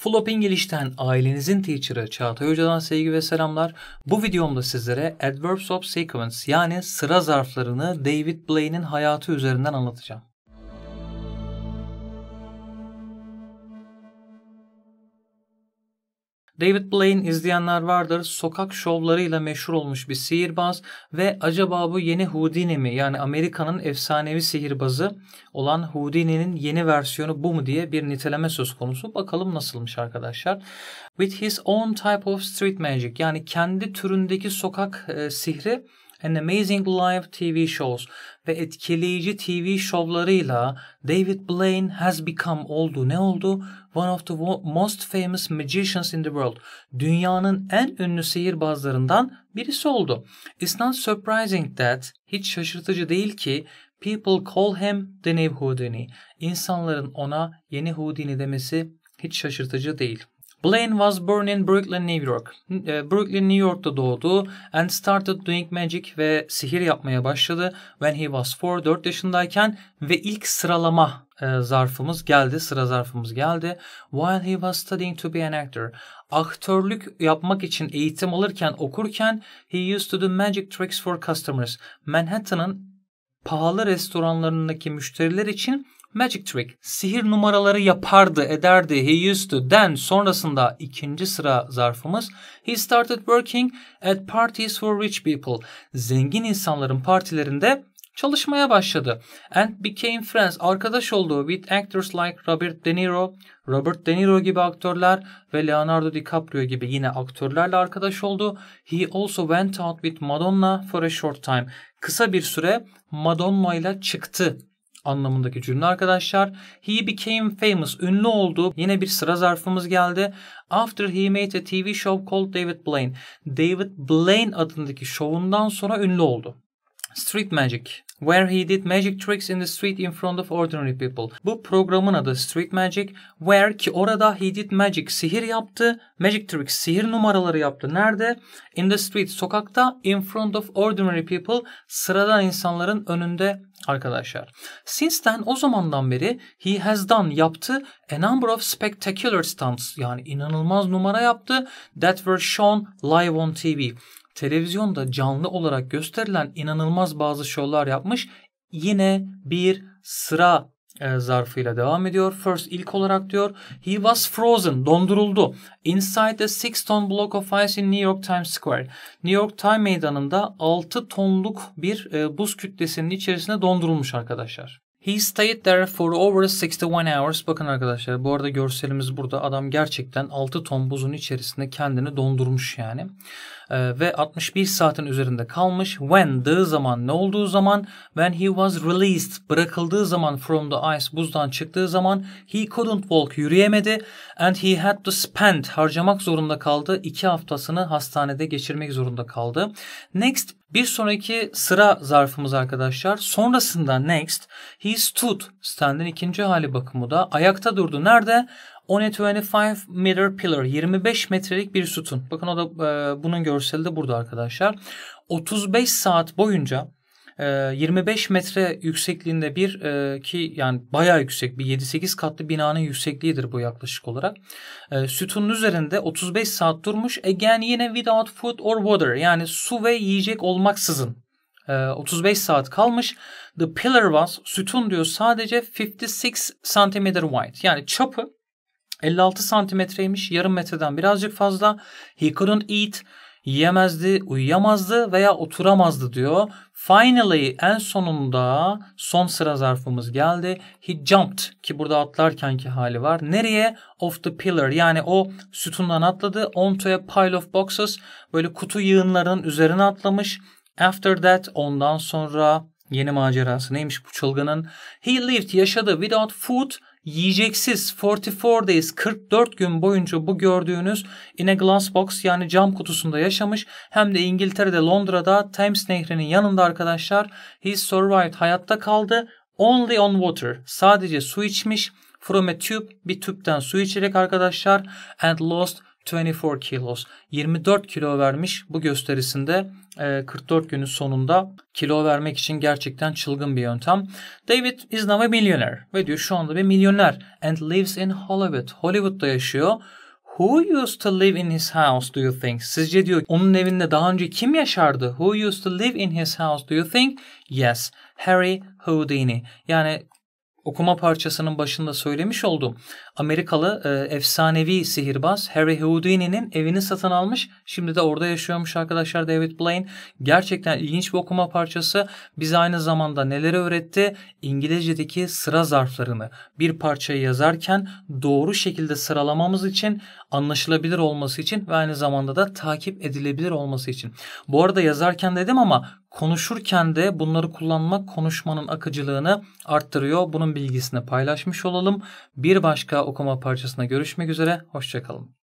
Full Up English'ten ailenizin teacher'ı Çağatay Hoca'dan sevgi ve selamlar. Bu videomda sizlere Adverbs of Sequence yani sıra zarflarını David Blaine'in hayatı üzerinden anlatacağım. David Blaine izleyenler vardır. Sokak şovlarıyla meşhur olmuş bir sihirbaz ve acaba bu yeni Houdini mi? Yani Amerika'nın efsanevi sihirbazı olan Houdini'nin yeni versiyonu bu mu diye bir niteleme söz konusu. Bakalım nasılmış arkadaşlar. With his own type of street magic yani kendi türündeki sokak e, sihri and amazing live TV shows ve etkileyici TV şovlarıyla David Blaine has become oldu. Ne oldu? One of the most famous magicians in the world. Dünyanın en ünlü sihirbazlarından birisi oldu. It's not surprising that, hiç şaşırtıcı değil ki People call him the new Houdini. İnsanların ona yeni Houdini demesi hiç şaşırtıcı değil. Blaine was born in Brooklyn, New York. E, Brooklyn, New York'ta doğdu and started doing magic ve sihir yapmaya başladı when he was 4, 4 yaşındayken ve ilk sıralama e, zarfımız geldi, sıra zarfımız geldi. While he was studying to be an actor. Aktörlük yapmak için eğitim alırken, okurken he used to do magic tricks for customers. Manhattan'ın pahalı restoranlarındaki müşteriler için magic trick, sihir numaraları yapardı, ederdi, he used to. Then sonrasında ikinci sıra zarfımız he started working at parties for rich people. Zengin insanların partilerinde çalışmaya başladı. And became friends, arkadaş oldu with actors like Robert De Niro, Robert De Niro gibi aktörler ve Leonardo DiCaprio gibi yine aktörlerle arkadaş oldu. He also went out with Madonna for a short time. Kısa bir süre Madonna ile çıktı anlamındaki cümle arkadaşlar. He became famous. Ünlü oldu. Yine bir sıra zarfımız geldi. After he made a TV show called David Blaine. David Blaine adındaki şovundan sonra ünlü oldu. Street Magic where he did magic tricks in the street in front of ordinary people. Bu programın adı Street Magic. Where ki orada he did magic sihir yaptı. Magic tricks sihir numaraları yaptı. Nerede? In the street sokakta in front of ordinary people sıradan insanların önünde arkadaşlar. Since then o zamandan beri he has done yaptı a number of spectacular stunts yani inanılmaz numara yaptı that were shown live on TV televizyonda canlı olarak gösterilen inanılmaz bazı şovlar yapmış. Yine bir sıra e, zarfıyla devam ediyor. First ilk olarak diyor he was frozen donduruldu inside a six ton block of ice in New York Times Square. New York Times meydanında 6 tonluk bir e, buz kütlesinin içerisinde dondurulmuş arkadaşlar. He stayed there for over 61 hours. Bakın arkadaşlar bu arada görselimiz burada. Adam gerçekten 6 ton buzun içerisinde kendini dondurmuş yani. Ee, ve 61 saatin üzerinde kalmış. When dığı zaman ne olduğu zaman when he was released bırakıldığı zaman from the ice buzdan çıktığı zaman he couldn't walk yürüyemedi and he had to spend harcamak zorunda kaldı. 2 haftasını hastanede geçirmek zorunda kaldı. Next bir sonraki sıra zarfımız arkadaşlar. Sonrasında next he stood stand'in ikinci hali bakımı da ayakta durdu. Nerede? On a 25 meter pillar 25 metrelik bir sütun. Bakın o da e, bunun görseli de burada arkadaşlar. 35 saat boyunca 25 e, metre yüksekliğinde bir e, ki yani bayağı yüksek bir 7-8 katlı binanın yüksekliğidir bu yaklaşık olarak. E, sütunun üzerinde 35 saat durmuş. Again yine without food or water yani su ve yiyecek olmaksızın 35 saat kalmış. The pillar was sütun diyor sadece 56 cm wide yani çapı 56 santimetreymiş yarım metreden birazcık fazla. He couldn't eat yiyemezdi, uyuyamazdı veya oturamazdı diyor. Finally en sonunda son sıra zarfımız geldi. He jumped ki burada atlarkenki hali var. Nereye? Of the pillar yani o sütundan atladı. Onto a pile of boxes böyle kutu yığınlarının üzerine atlamış. After that ondan sonra yeni macerası neymiş bu çılgının? He lived yaşadı without food yiyeceksiz 44 days 44 gün boyunca bu gördüğünüz in a glass box yani cam kutusunda yaşamış. Hem de İngiltere'de Londra'da Thames Nehri'nin yanında arkadaşlar he survived hayatta kaldı. Only on water sadece su içmiş. From a tube bir tüpten su içerek arkadaşlar and lost 24 kilos 24 kilo vermiş bu gösterisinde 44 e, günün sonunda kilo vermek için gerçekten çılgın bir yöntem. David is now a millionaire ve diyor şu anda bir milyoner and lives in Hollywood. Hollywood'da yaşıyor. Who used to live in his house do you think? Sizce diyor onun evinde daha önce kim yaşardı? Who used to live in his house do you think? Yes, Harry Houdini. Yani okuma parçasının başında söylemiş olduğum Amerikalı e, efsanevi sihirbaz Harry Houdini'nin evini satın almış. Şimdi de orada yaşıyormuş arkadaşlar David Blaine. Gerçekten ilginç bir okuma parçası. Biz aynı zamanda neleri öğretti? İngilizce'deki sıra zarflarını bir parçayı yazarken doğru şekilde sıralamamız için anlaşılabilir olması için ve aynı zamanda da takip edilebilir olması için. Bu arada yazarken dedim ama konuşurken de bunları kullanmak konuşmanın akıcılığını arttırıyor. Bunun bilgisini paylaşmış olalım. Bir başka okuma parçasına görüşmek üzere. Hoşçakalın.